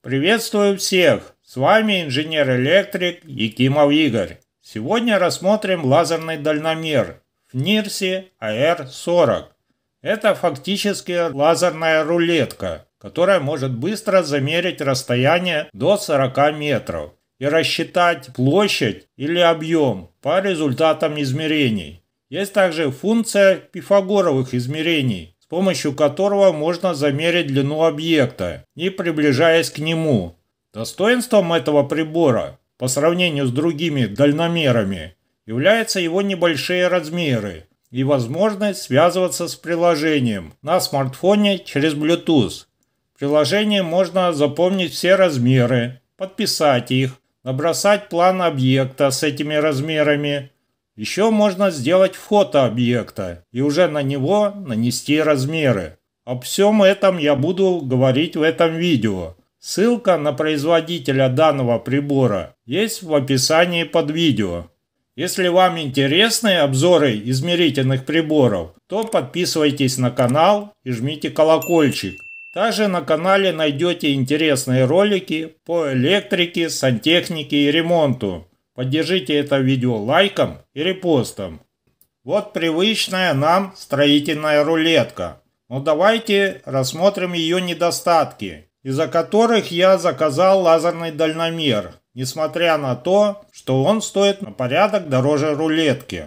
Приветствую всех! С вами инженер-электрик Якимов Игорь. Сегодня рассмотрим лазерный дальномер в Нирсе AR а 40 Это фактически лазерная рулетка, которая может быстро замерить расстояние до 40 метров и рассчитать площадь или объем по результатам измерений. Есть также функция пифагоровых измерений, помощью которого можно замерить длину объекта, не приближаясь к нему. Достоинством этого прибора, по сравнению с другими дальномерами, являются его небольшие размеры и возможность связываться с приложением на смартфоне через Bluetooth. В приложении можно запомнить все размеры, подписать их, набросать план объекта с этими размерами, еще можно сделать фото объекта и уже на него нанести размеры. Об всем этом я буду говорить в этом видео. Ссылка на производителя данного прибора есть в описании под видео. Если вам интересны обзоры измерительных приборов, то подписывайтесь на канал и жмите колокольчик. Также на канале найдете интересные ролики по электрике, сантехнике и ремонту. Поддержите это видео лайком и репостом. Вот привычная нам строительная рулетка. Но давайте рассмотрим ее недостатки, из-за которых я заказал лазерный дальномер, несмотря на то, что он стоит на порядок дороже рулетки.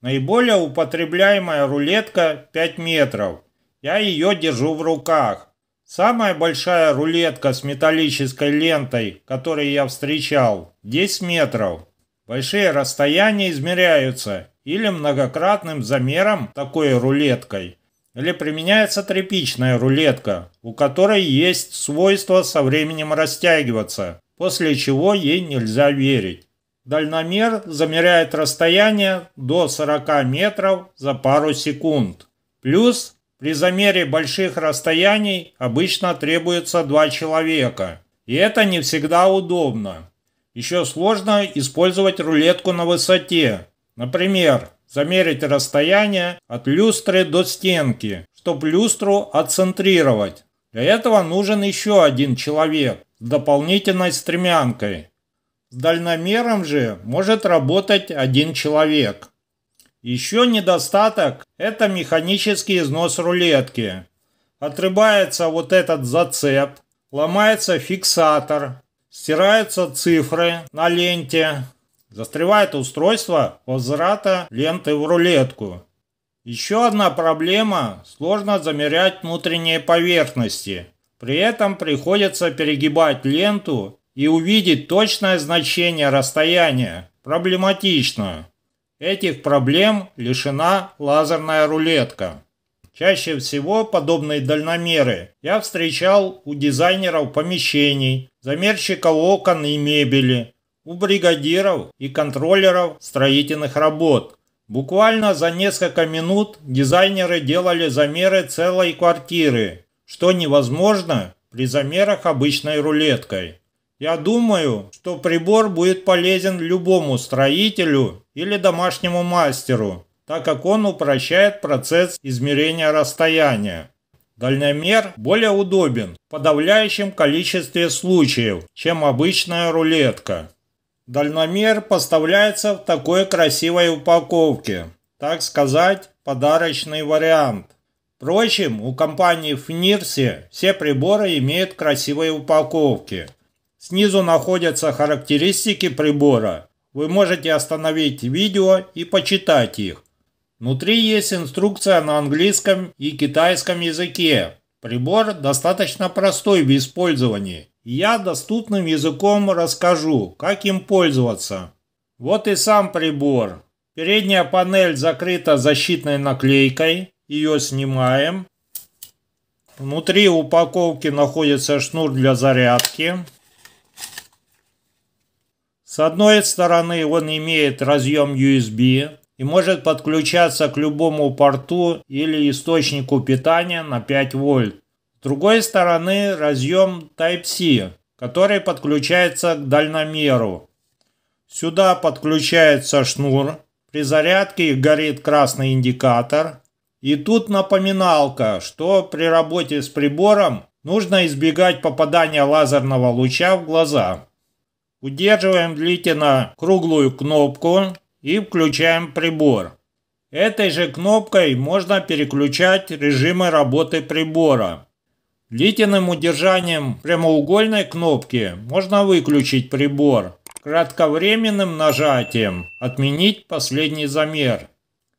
Наиболее употребляемая рулетка 5 метров. Я ее держу в руках. Самая большая рулетка с металлической лентой, которую я встречал, 10 метров. Большие расстояния измеряются или многократным замером такой рулеткой, или применяется тряпичная рулетка, у которой есть свойство со временем растягиваться, после чего ей нельзя верить. Дальномер замеряет расстояние до 40 метров за пару секунд. Плюс при замере больших расстояний обычно требуется два человека, и это не всегда удобно. Еще сложно использовать рулетку на высоте. Например, замерить расстояние от люстры до стенки, чтобы люстру отцентрировать. Для этого нужен еще один человек с дополнительной стремянкой. С дальномером же может работать один человек. Еще недостаток – это механический износ рулетки. Отрывается вот этот зацеп, ломается фиксатор, стираются цифры на ленте, застревает устройство возврата ленты в рулетку. Еще одна проблема – сложно замерять внутренние поверхности. При этом приходится перегибать ленту и увидеть точное значение расстояния. Проблематично. Этих проблем лишена лазерная рулетка. Чаще всего подобные дальномеры я встречал у дизайнеров помещений, замерщиков окон и мебели, у бригадиров и контроллеров строительных работ. Буквально за несколько минут дизайнеры делали замеры целой квартиры, что невозможно при замерах обычной рулеткой. Я думаю, что прибор будет полезен любому строителю или домашнему мастеру, так как он упрощает процесс измерения расстояния. Дальномер более удобен в подавляющем количестве случаев, чем обычная рулетка. Дальномер поставляется в такой красивой упаковке, так сказать, подарочный вариант. Впрочем, у компании Фнирси все приборы имеют красивые упаковки – Снизу находятся характеристики прибора. Вы можете остановить видео и почитать их. Внутри есть инструкция на английском и китайском языке. Прибор достаточно простой в использовании. Я доступным языком расскажу, как им пользоваться. Вот и сам прибор. Передняя панель закрыта защитной наклейкой. Ее снимаем. Внутри упаковки находится шнур для зарядки. С одной стороны, он имеет разъем USB и может подключаться к любому порту или источнику питания на 5 вольт. С другой стороны, разъем Type-C, который подключается к дальномеру. Сюда подключается шнур, при зарядке горит красный индикатор. И тут напоминалка, что при работе с прибором нужно избегать попадания лазерного луча в глаза. Удерживаем длительно круглую кнопку и включаем прибор. Этой же кнопкой можно переключать режимы работы прибора. Длительным удержанием прямоугольной кнопки можно выключить прибор. Кратковременным нажатием отменить последний замер.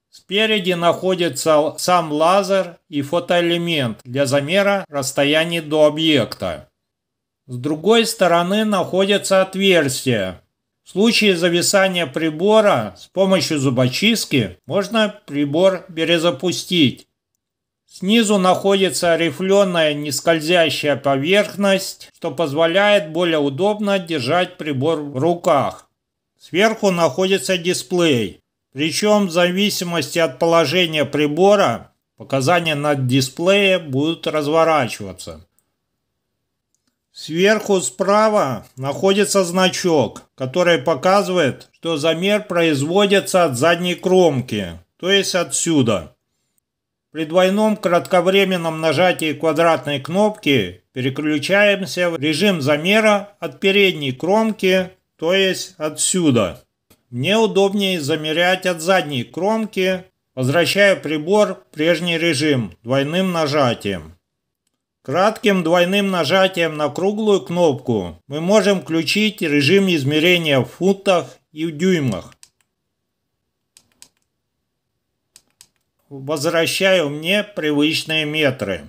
Спереди находится сам лазер и фотоэлемент для замера расстояний до объекта. С другой стороны находятся отверстия. В случае зависания прибора с помощью зубочистки можно прибор перезапустить. Снизу находится рифленая нескользящая поверхность, что позволяет более удобно держать прибор в руках. Сверху находится дисплей. Причем в зависимости от положения прибора показания на дисплее будут разворачиваться. Сверху справа находится значок, который показывает, что замер производится от задней кромки, то есть отсюда. При двойном кратковременном нажатии квадратной кнопки переключаемся в режим замера от передней кромки, то есть отсюда. Мне удобнее замерять от задней кромки, возвращая прибор в прежний режим двойным нажатием. Кратким двойным нажатием на круглую кнопку мы можем включить режим измерения в футах и в дюймах. Возвращаю мне привычные метры.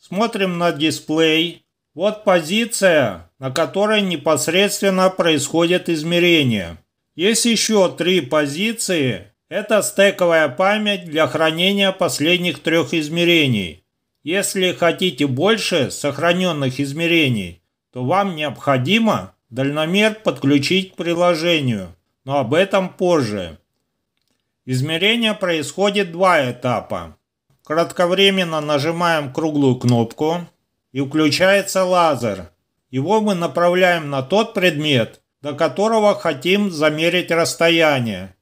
Смотрим на дисплей. Вот позиция, на которой непосредственно происходит измерение. Есть еще три позиции. Это стековая память для хранения последних трех измерений – если хотите больше сохраненных измерений, то вам необходимо дальномер подключить к приложению, но об этом позже. Измерение происходит два этапа. Кратковременно нажимаем круглую кнопку и включается лазер. Его мы направляем на тот предмет, до которого хотим замерить расстояние.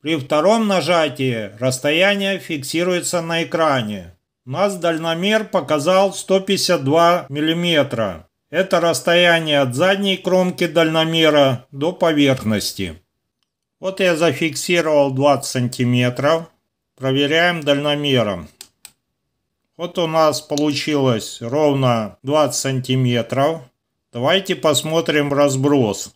При втором нажатии расстояние фиксируется на экране нас дальномер показал 152 мм. Это расстояние от задней кромки дальномера до поверхности. Вот я зафиксировал 20 сантиметров. Проверяем дальномером. Вот у нас получилось ровно 20 сантиметров. Давайте посмотрим разброс.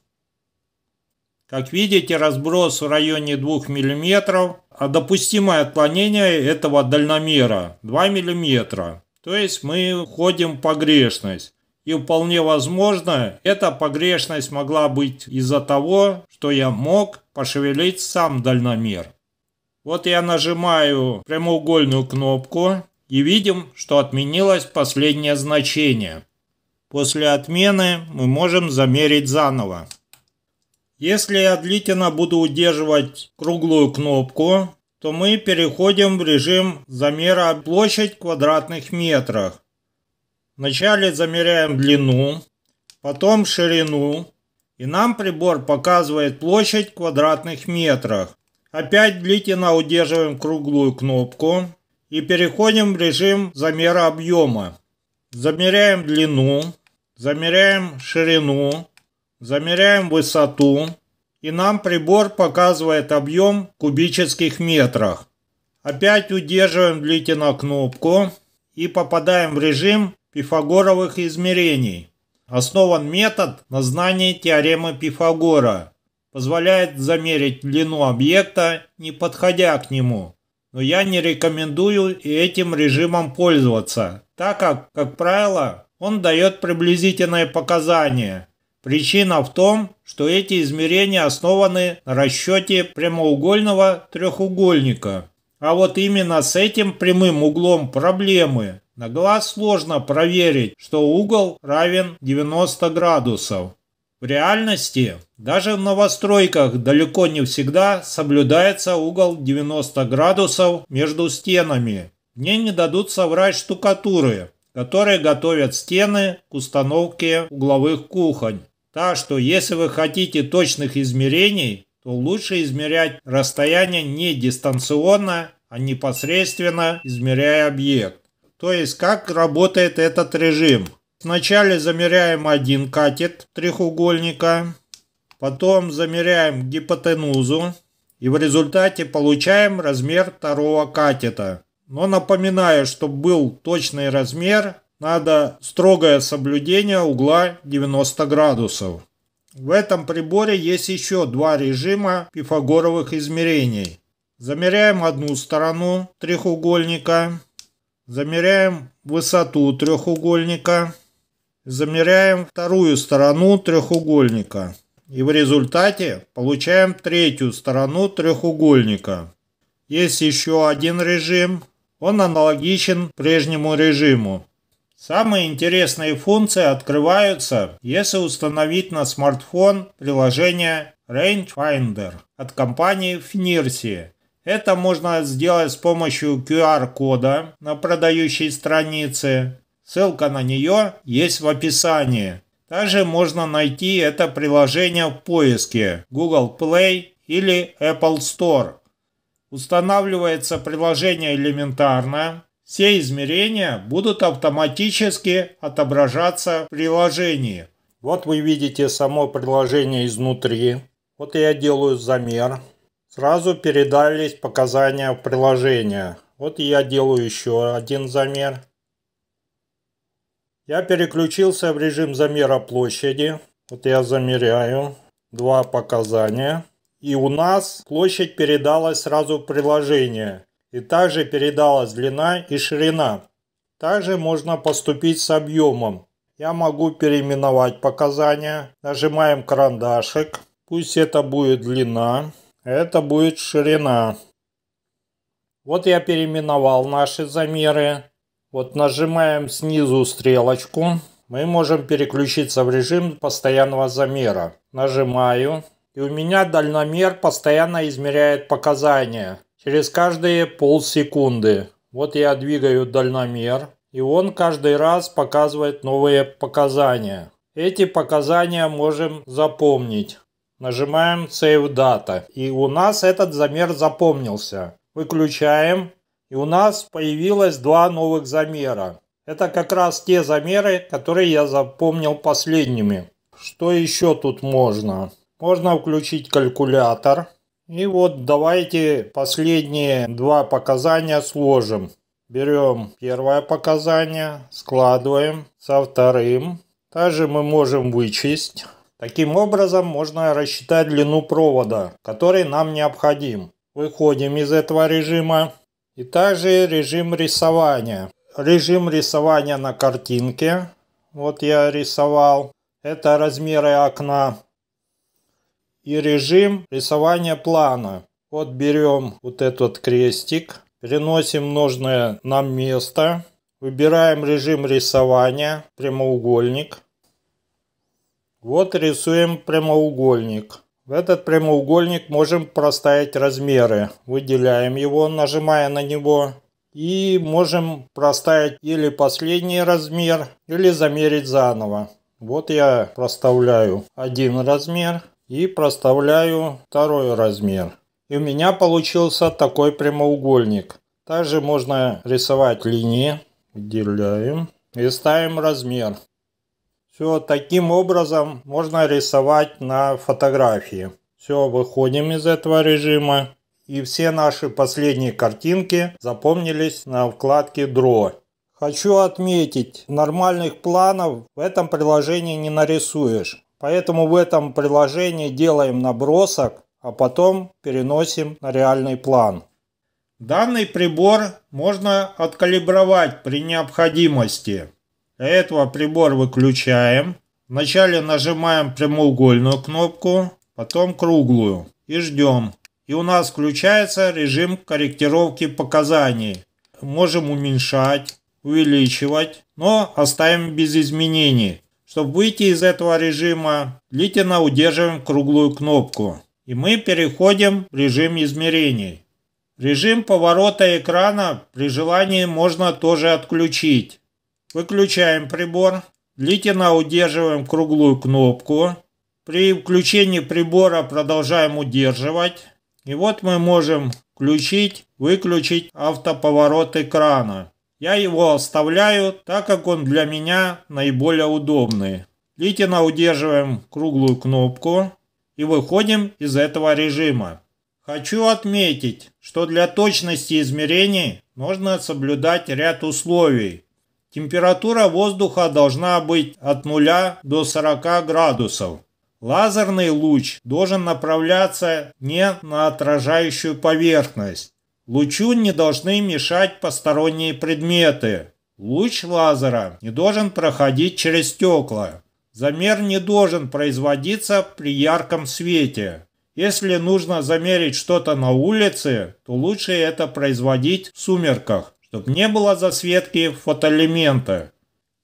Как видите, разброс в районе 2 миллиметров – а допустимое отклонение этого дальномера 2 мм. То есть мы входим в погрешность. И вполне возможно, эта погрешность могла быть из-за того, что я мог пошевелить сам дальномер. Вот я нажимаю прямоугольную кнопку и видим, что отменилось последнее значение. После отмены мы можем замерить заново. Если я длительно буду удерживать круглую кнопку, то мы переходим в режим замера площадь в квадратных метрах. Вначале замеряем длину, потом ширину, и нам прибор показывает площадь в квадратных метрах. Опять длительно удерживаем круглую кнопку и переходим в режим замера объема. Замеряем длину, замеряем ширину, Замеряем высоту, и нам прибор показывает объем в кубических метрах. Опять удерживаем длительно кнопку и попадаем в режим пифагоровых измерений. Основан метод на знании теоремы Пифагора. Позволяет замерить длину объекта, не подходя к нему. Но я не рекомендую и этим режимом пользоваться, так как, как правило, он дает приблизительные показания, Причина в том, что эти измерения основаны на расчете прямоугольного треугольника. А вот именно с этим прямым углом проблемы. На глаз сложно проверить, что угол равен 90 градусов. В реальности даже в новостройках далеко не всегда соблюдается угол 90 градусов между стенами. Мне не дадут соврать штукатуры, которые готовят стены к установке угловых кухонь. Так что, если вы хотите точных измерений, то лучше измерять расстояние не дистанционно, а непосредственно измеряя объект. То есть, как работает этот режим. Сначала замеряем один катет треугольника, потом замеряем гипотенузу и в результате получаем размер второго катета. Но напоминаю, чтобы был точный размер, надо строгое соблюдение угла 90 градусов. В этом приборе есть еще два режима пифагоровых измерений. Замеряем одну сторону треугольника, замеряем высоту треугольника, замеряем вторую сторону треугольника и в результате получаем третью сторону треугольника. Есть еще один режим, он аналогичен прежнему режиму. Самые интересные функции открываются, если установить на смартфон приложение Rangefinder от компании Finirsi. Это можно сделать с помощью QR-кода на продающей странице. Ссылка на нее есть в описании. Также можно найти это приложение в поиске Google Play или Apple Store. Устанавливается приложение элементарно, все измерения будут автоматически отображаться в приложении. Вот вы видите само приложение изнутри. Вот я делаю замер. Сразу передались показания в приложение. Вот я делаю еще один замер. Я переключился в режим замера площади. Вот я замеряю два показания. И у нас площадь передалась сразу в приложение и также передалась длина и ширина. Также можно поступить с объемом. Я могу переименовать показания. Нажимаем карандашик. Пусть это будет длина, это будет ширина. Вот я переименовал наши замеры. Вот нажимаем снизу стрелочку. Мы можем переключиться в режим постоянного замера. Нажимаю. И у меня дальномер постоянно измеряет показания. Через каждые полсекунды. Вот я двигаю дальномер, и он каждый раз показывает новые показания. Эти показания можем запомнить. Нажимаем Save Data, и у нас этот замер запомнился. Выключаем, и у нас появилось два новых замера. Это как раз те замеры, которые я запомнил последними. Что еще тут можно? Можно включить калькулятор. И вот давайте последние два показания сложим. Берем первое показание, складываем со вторым. Также мы можем вычесть. Таким образом можно рассчитать длину провода, который нам необходим. Выходим из этого режима. И также режим рисования. Режим рисования на картинке. Вот я рисовал. Это размеры окна и режим рисования плана. Вот берем вот этот крестик, переносим нужное нам место, выбираем режим рисования, прямоугольник. Вот рисуем прямоугольник. В этот прямоугольник можем проставить размеры. Выделяем его, нажимая на него. И можем проставить или последний размер, или замерить заново. Вот я проставляю один размер и проставляю второй размер. И у меня получился такой прямоугольник. Также можно рисовать линии. Выделяем. И ставим размер. Все, таким образом можно рисовать на фотографии. Все, выходим из этого режима. И все наши последние картинки запомнились на вкладке Draw. Хочу отметить, нормальных планов в этом приложении не нарисуешь. Поэтому в этом приложении делаем набросок, а потом переносим на реальный план. Данный прибор можно откалибровать при необходимости. Для этого прибор выключаем. Вначале нажимаем прямоугольную кнопку, потом круглую и ждем. И у нас включается режим корректировки показаний. Можем уменьшать, увеличивать, но оставим без изменений. Чтобы выйти из этого режима, длительно удерживаем круглую кнопку. И мы переходим в режим измерений. Режим поворота экрана при желании можно тоже отключить. Выключаем прибор. Длительно удерживаем круглую кнопку. При включении прибора продолжаем удерживать. И вот мы можем включить, выключить автоповорот экрана. Я его оставляю, так как он для меня наиболее удобный. Длительно удерживаем круглую кнопку и выходим из этого режима. Хочу отметить, что для точности измерений нужно соблюдать ряд условий. Температура воздуха должна быть от 0 до 40 градусов. Лазерный луч должен направляться не на отражающую поверхность, Лучу не должны мешать посторонние предметы. Луч лазера не должен проходить через стекла. Замер не должен производиться при ярком свете. Если нужно замерить что-то на улице, то лучше это производить в сумерках, чтобы не было засветки фотоэлемента.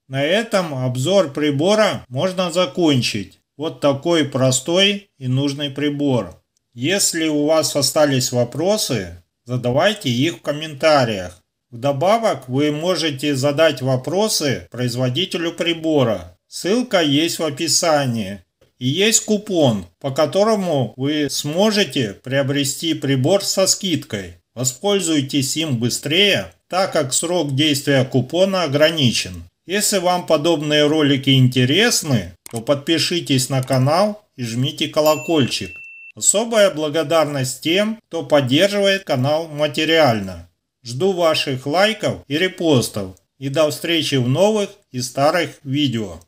На этом обзор прибора можно закончить. Вот такой простой и нужный прибор. Если у вас остались вопросы, Задавайте их в комментариях. Вдобавок вы можете задать вопросы производителю прибора. Ссылка есть в описании. И есть купон, по которому вы сможете приобрести прибор со скидкой. Воспользуйтесь им быстрее, так как срок действия купона ограничен. Если вам подобные ролики интересны, то подпишитесь на канал и жмите колокольчик. Особая благодарность тем, кто поддерживает канал материально. Жду ваших лайков и репостов. И до встречи в новых и старых видео.